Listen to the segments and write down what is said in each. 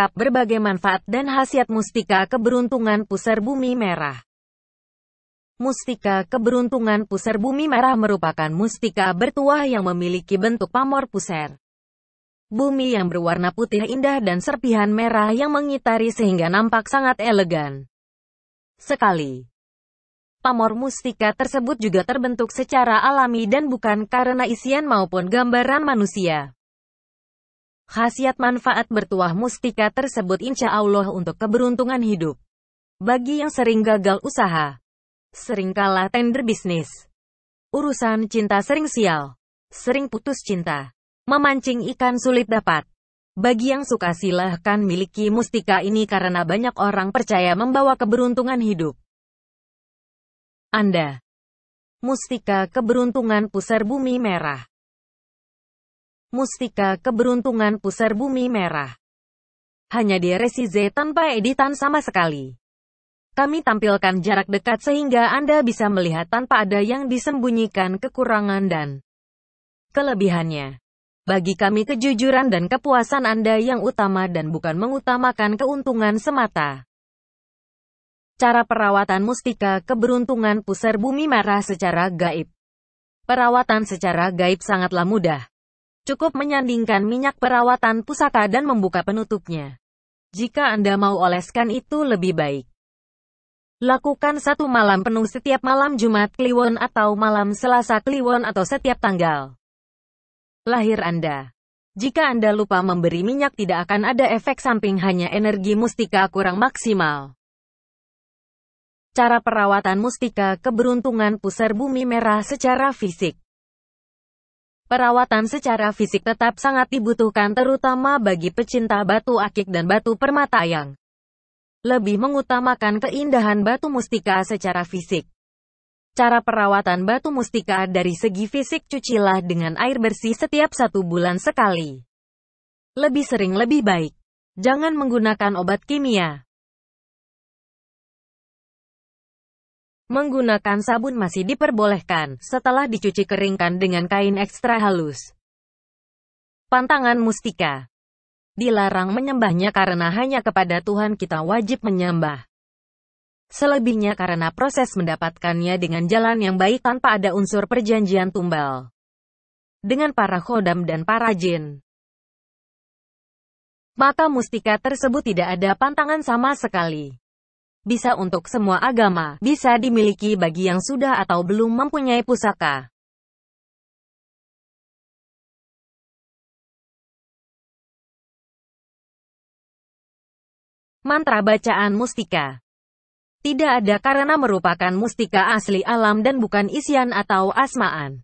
lengkap berbagai manfaat dan khasiat mustika keberuntungan pusar bumi merah. Mustika keberuntungan pusar bumi merah merupakan mustika bertuah yang memiliki bentuk pamor pusar. Bumi yang berwarna putih indah dan serpihan merah yang mengitari sehingga nampak sangat elegan. Sekali. Pamor mustika tersebut juga terbentuk secara alami dan bukan karena isian maupun gambaran manusia. Khasiat manfaat bertuah mustika tersebut insya Allah untuk keberuntungan hidup. Bagi yang sering gagal usaha, sering kalah tender bisnis, urusan cinta sering sial, sering putus cinta, memancing ikan sulit dapat. Bagi yang suka silahkan miliki mustika ini karena banyak orang percaya membawa keberuntungan hidup. Anda. Mustika Keberuntungan Pusar Bumi Merah Mustika Keberuntungan Pusar Bumi Merah. Hanya di z tanpa editan sama sekali. Kami tampilkan jarak dekat sehingga Anda bisa melihat tanpa ada yang disembunyikan kekurangan dan kelebihannya. Bagi kami kejujuran dan kepuasan Anda yang utama dan bukan mengutamakan keuntungan semata. Cara perawatan mustika keberuntungan pusar bumi merah secara gaib. Perawatan secara gaib sangatlah mudah. Cukup menyandingkan minyak perawatan pusaka dan membuka penutupnya. Jika Anda mau oleskan itu lebih baik. Lakukan satu malam penuh setiap malam Jumat Kliwon atau malam Selasa Kliwon atau setiap tanggal lahir Anda. Jika Anda lupa memberi minyak tidak akan ada efek samping hanya energi mustika kurang maksimal. Cara perawatan mustika keberuntungan pusar bumi merah secara fisik. Perawatan secara fisik tetap sangat dibutuhkan terutama bagi pecinta batu akik dan batu permata yang lebih mengutamakan keindahan batu mustika secara fisik. Cara perawatan batu mustika dari segi fisik cucilah dengan air bersih setiap satu bulan sekali. Lebih sering lebih baik. Jangan menggunakan obat kimia. Menggunakan sabun masih diperbolehkan setelah dicuci keringkan dengan kain ekstra halus. Pantangan mustika dilarang menyembahnya karena hanya kepada Tuhan kita wajib menyembah. Selebihnya karena proses mendapatkannya dengan jalan yang baik tanpa ada unsur perjanjian tumbal. Dengan para khodam dan para jin. Maka mustika tersebut tidak ada pantangan sama sekali. Bisa untuk semua agama, bisa dimiliki bagi yang sudah atau belum mempunyai pusaka. Mantra bacaan mustika tidak ada karena merupakan mustika asli alam dan bukan isian atau asmaan.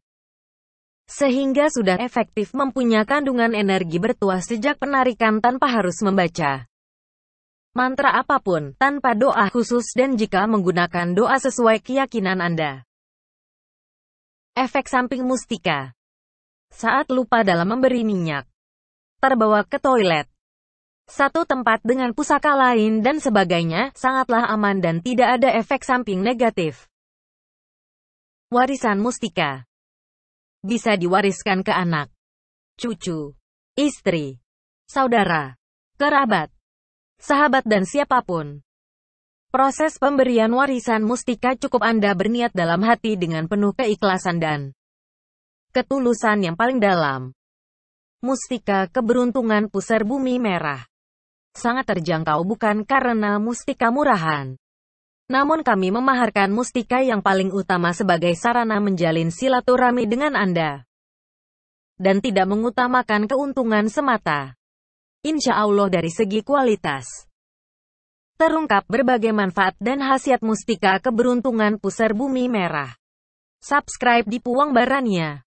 Sehingga sudah efektif mempunyai kandungan energi bertuah sejak penarikan tanpa harus membaca mantra apapun, tanpa doa khusus dan jika menggunakan doa sesuai keyakinan Anda. Efek samping mustika Saat lupa dalam memberi minyak, terbawa ke toilet, satu tempat dengan pusaka lain dan sebagainya, sangatlah aman dan tidak ada efek samping negatif. Warisan mustika Bisa diwariskan ke anak, cucu, istri, saudara, kerabat, sahabat dan siapapun. Proses pemberian warisan mustika cukup Anda berniat dalam hati dengan penuh keikhlasan dan ketulusan yang paling dalam. Mustika keberuntungan pusar bumi merah. Sangat terjangkau bukan karena mustika murahan. Namun kami memaharkan mustika yang paling utama sebagai sarana menjalin silaturahmi dengan Anda. Dan tidak mengutamakan keuntungan semata insya Allah dari segi kualitas. Terungkap berbagai manfaat dan khasiat mustika keberuntungan pusar bumi merah. Subscribe di Puang Barania.